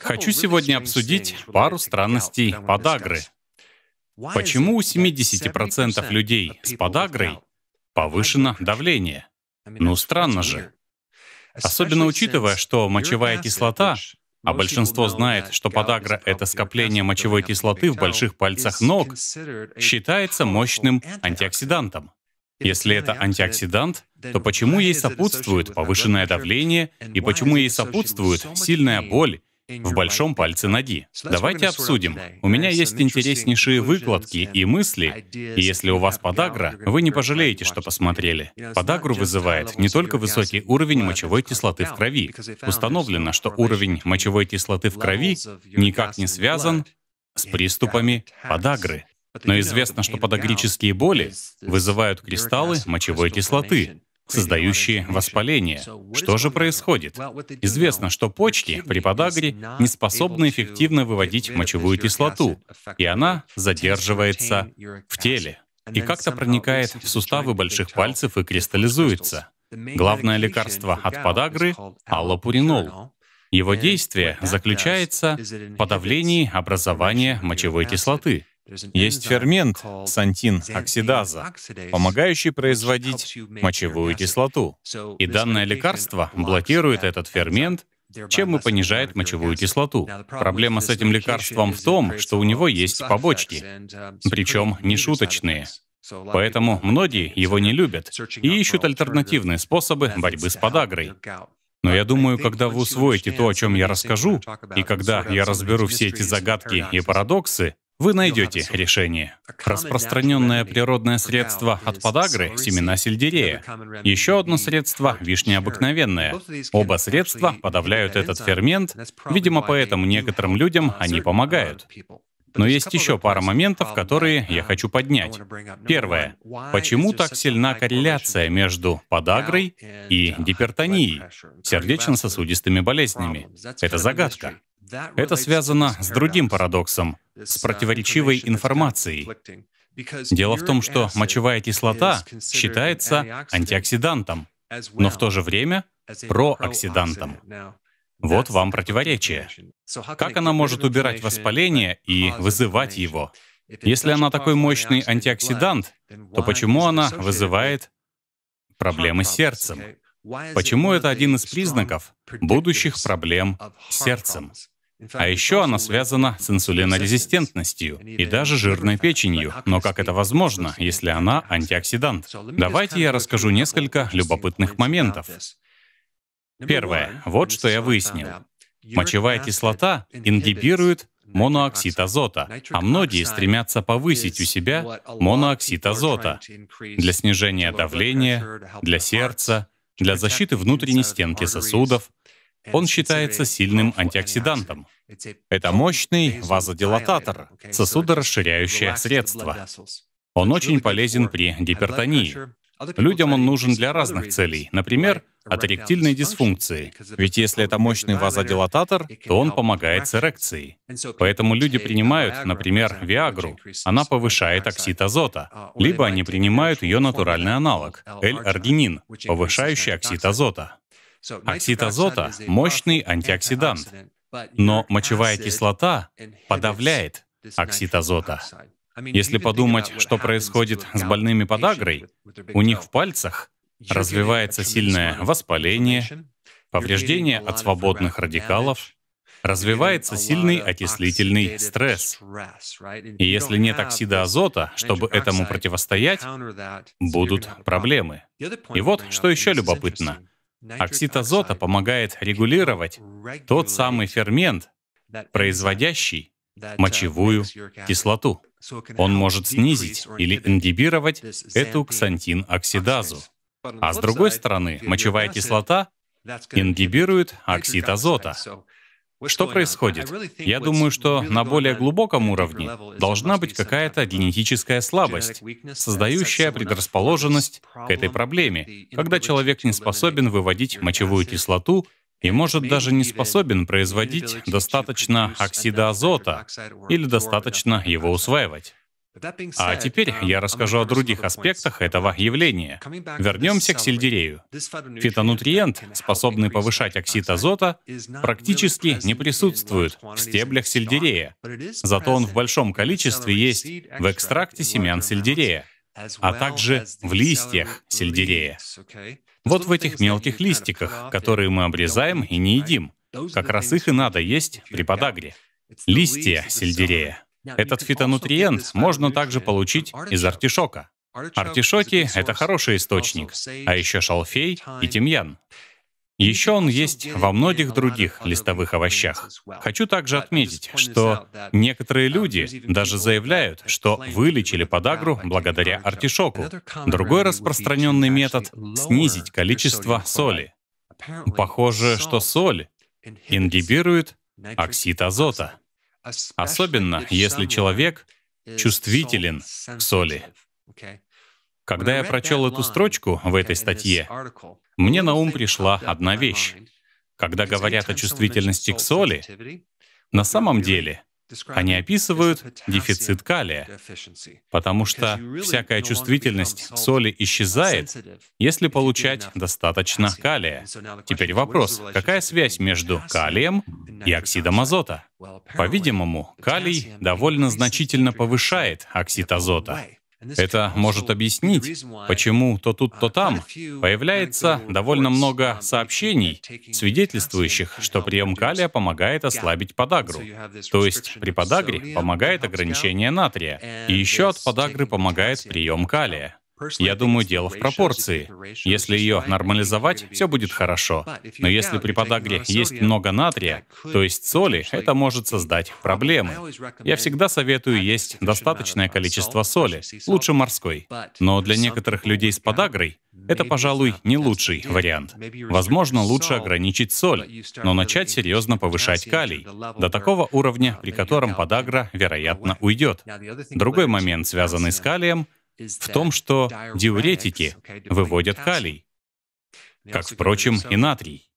Хочу сегодня обсудить пару странностей подагры. Почему у 70% людей с подагрой повышено давление? Ну, странно же. Особенно учитывая, что мочевая кислота, а большинство знает, что подагра — это скопление мочевой кислоты в больших пальцах ног, считается мощным антиоксидантом. Если это антиоксидант, то почему ей сопутствует повышенное давление и почему ей сопутствует сильная боль в большом пальце ноги. Давайте обсудим. У меня есть интереснейшие выкладки и мысли, и если у вас подагра, вы не пожалеете, что посмотрели. Подагру вызывает не только высокий уровень мочевой кислоты в крови. Установлено, что уровень мочевой кислоты в крови никак не связан с приступами подагры. Но известно, что подагрические боли вызывают кристаллы мочевой кислоты, создающие воспаление. Что же происходит? Известно, что почки при подагре не способны эффективно выводить мочевую кислоту, и она задерживается в теле и как-то проникает в суставы больших пальцев и кристаллизуется. Главное лекарство от подагры — аллопуринол. Его действие заключается в подавлении образования мочевой кислоты — есть фермент сантин оксидаза, помогающий производить мочевую кислоту. И данное лекарство блокирует этот фермент, чем и понижает мочевую кислоту. Проблема с этим лекарством в том, что у него есть побочки, um, причем не шуточные. Поэтому многие его не любят и ищут альтернативные способы борьбы с подагрой. Но я думаю, когда вы усвоите то, о чем я расскажу, и когда я разберу все эти загадки и парадоксы, вы найдете решение. Распространенное природное средство от подагры — семена сельдерея. Еще одно средство — вишня обыкновенная. Оба средства подавляют этот фермент, видимо, поэтому некоторым людям они uh, помогают. Но есть еще пара моментов, которые я uh, хочу поднять. Первое. Почему так сильна корреляция между подагрой и uh, гипертонией, сердечно-сосудистыми болезнями? Это загадка. Это связано с другим парадоксом, с противоречивой информацией. Дело в том, что мочевая кислота считается антиоксидантом, но в то же время прооксидантом. Вот вам противоречие. Как она может убирать воспаление и вызывать его? Если она такой мощный антиоксидант, то почему она вызывает проблемы с сердцем? Почему это один из признаков будущих проблем с сердцем? А еще она связана с инсулинорезистентностью и даже жирной печенью. Но как это возможно, если она антиоксидант? Давайте я расскажу несколько любопытных моментов. Первое. Вот что я выяснил. Мочевая кислота ингибирует монооксид азота, а многие стремятся повысить у себя монооксид азота для снижения давления, для сердца, для защиты внутренней стенки сосудов, он считается сильным антиоксидантом. Это мощный вазодилататор, сосудорасширяющее средство. Он очень полезен при гипертонии. Людям он нужен для разных целей, например, от эректильной дисфункции. Ведь если это мощный вазодилататор, то он помогает с эрекцией. Поэтому люди принимают, например, Виагру. Она повышает оксид азота. Либо они принимают ее натуральный аналог, L-аргинин, повышающий оксид азота. Оксид азота – мощный антиоксидант, но мочевая кислота подавляет оксид азота. Если подумать, что происходит с больными подагрой, у них в пальцах развивается сильное воспаление, повреждение от свободных радикалов, развивается сильный окислительный стресс. И если нет оксида азота, чтобы этому противостоять, будут проблемы. И вот что еще любопытно. Оксид азота помогает регулировать тот самый фермент, производящий мочевую кислоту. Он может снизить или ингибировать эту ксантин-оксидазу. А с другой стороны, мочевая кислота ингибирует оксид азота, что происходит? Я думаю, что на более глубоком уровне должна быть какая-то генетическая слабость, создающая предрасположенность к этой проблеме, когда человек не способен выводить мочевую кислоту и может даже не способен производить достаточно оксида азота или достаточно его усваивать. А теперь я um, расскажу о других аспектах этого явления. Вернемся к сельдерею. Фитонутриент, способный повышать оксид азота, практически не присутствует в стеблях сельдерея. Зато он в большом количестве есть в экстракте семян сельдерея, а также в листьях сельдерея. Вот в этих мелких листиках, которые мы обрезаем и не едим. Как раз их и надо есть при подагре. Листья сельдерея. Этот фитонутриент можно также получить uh, из артишока. Артишоки — это хороший источник, а еще шалфей и тимьян. Еще он есть во многих других листовых овощах. Хочу также отметить, что некоторые uh, люди даже заявляют, что вылечили подагру благодаря артишоку. Другой распространенный метод — снизить количество соли. Похоже, что соль ингибирует оксид азота. Особенно, если человек чувствителен к соли. Когда я прочел эту строчку в этой статье, мне на ум пришла одна вещь. Когда говорят о чувствительности к соли, на самом деле они описывают дефицит калия, потому что всякая чувствительность к соли исчезает, если получать достаточно калия. Теперь вопрос, какая связь между калием и оксидом азота. По-видимому, калий довольно значительно повышает оксид азота. Это может объяснить, почему то тут, то там появляется довольно много сообщений, свидетельствующих, что прием калия помогает ослабить подагру. То есть при подагре помогает ограничение натрия, и еще от подагры помогает прием калия. Я думаю, дело в пропорции. Если ее нормализовать, все будет хорошо. Но если при подагре есть много натрия, то есть соли, это может создать проблемы. Я всегда советую есть достаточное количество соли, лучше морской. Но для некоторых людей с подагрой это, пожалуй, не лучший вариант. Возможно, лучше ограничить соль, но начать серьезно повышать калий до такого уровня, при uh, котором подагра, вероятно, уйдет. Другой момент, связанный с калием — в том, что диуретики выводят калий, как, впрочем, и натрий.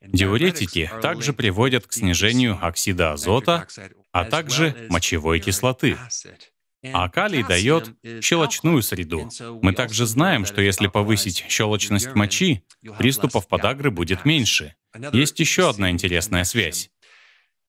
Диуретики также приводят к снижению оксида азота, а также мочевой кислоты. А калий дает щелочную среду. Мы также знаем, что если повысить щелочность мочи, приступов подагры будет меньше. Есть еще одна интересная связь.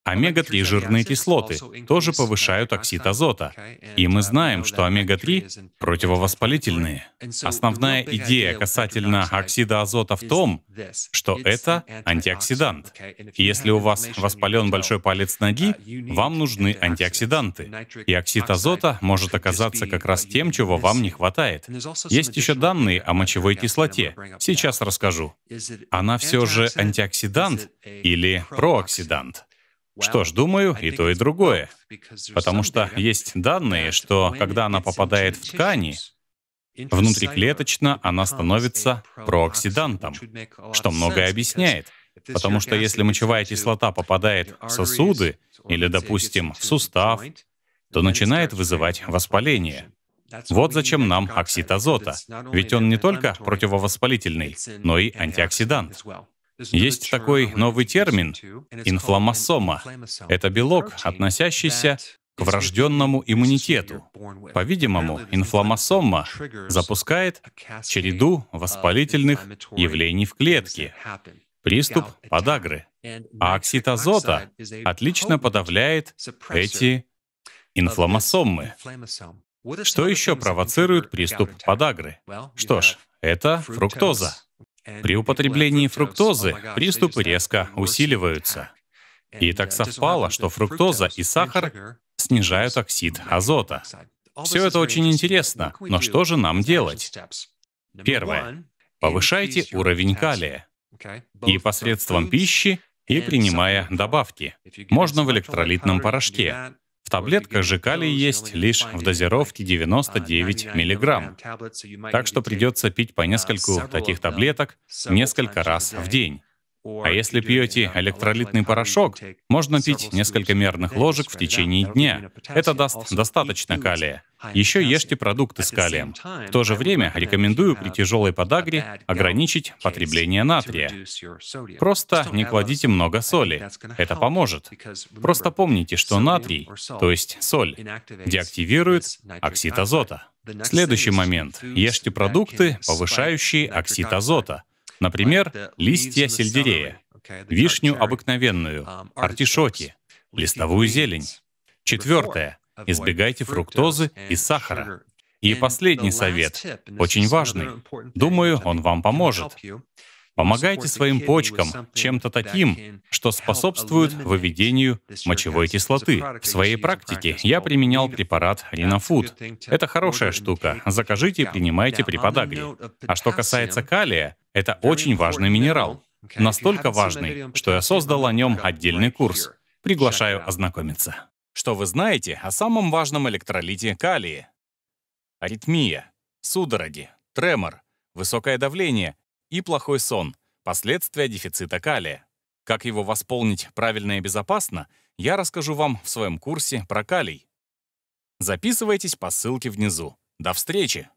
Омега-3 жирные кислоты тоже повышают оксид азота. И мы знаем, что омега-3 противовоспалительные. Основная идея касательно оксида азота в том, что это антиоксидант. если у вас воспален большой палец uh, ноги, вам нужны антиоксиданты. И оксид азота может оказаться как uh, раз тем, чего вам не хватает. Есть еще данные о мочевой кислоте. Сейчас расскажу. Она все же антиоксидант или прооксидант? Что ж, думаю, и то, и другое. Потому что есть данные, что когда она попадает в ткани, внутриклеточно она становится прооксидантом, что многое объясняет. Потому что если мочевая кислота попадает в сосуды или, допустим, в сустав, то начинает вызывать воспаление. Вот зачем нам оксид азота, ведь он не только противовоспалительный, но и антиоксидант. Есть такой новый термин — инфломосома. Это белок, относящийся к врожденному иммунитету. По-видимому, инфломосома запускает череду воспалительных явлений в клетке, приступ подагры. А оксид азота отлично подавляет эти инфломосомы. Что еще провоцирует приступ подагры? Что ж, это фруктоза. При употреблении фруктозы приступы резко усиливаются. И так совпало, что фруктоза и сахар снижают оксид азота. Все это очень интересно, но что же нам делать? Первое. Повышайте уровень калия. И посредством пищи, и принимая добавки. Можно в электролитном порошке. В таблетках же калий есть лишь в дозировке 99 мг. Так что придется пить по нескольку таких таблеток несколько раз в день. А если пьете электролитный порошок, можно пить несколько мерных ложек в течение дня. Это даст достаточно калия. Еще ешьте продукты с калием. В то же время рекомендую при тяжелой подагре ограничить потребление натрия. Просто не кладите много соли. Это поможет. Просто помните, что натрий, то есть соль, деактивирует оксид азота. Следующий момент. Ешьте продукты, повышающие оксид азота. Например, листья сельдерея, вишню обыкновенную, артишоки, листовую зелень. Четвертое. Избегайте фруктозы и сахара. И последний совет, очень важный. Думаю, он вам поможет. Помогайте своим почкам чем-то таким, что способствует выведению мочевой кислоты. В своей практике я применял препарат Ринофуд. Это хорошая штука. Закажите и принимайте при подагре. А что касается калия, это очень важный минерал. Настолько важный, что я создал о нем отдельный курс. Приглашаю ознакомиться. Что вы знаете о самом важном электролите калии? Аритмия, судороги, тремор, высокое давление и плохой сон – последствия дефицита калия. Как его восполнить правильно и безопасно, я расскажу вам в своем курсе про калий. Записывайтесь по ссылке внизу. До встречи!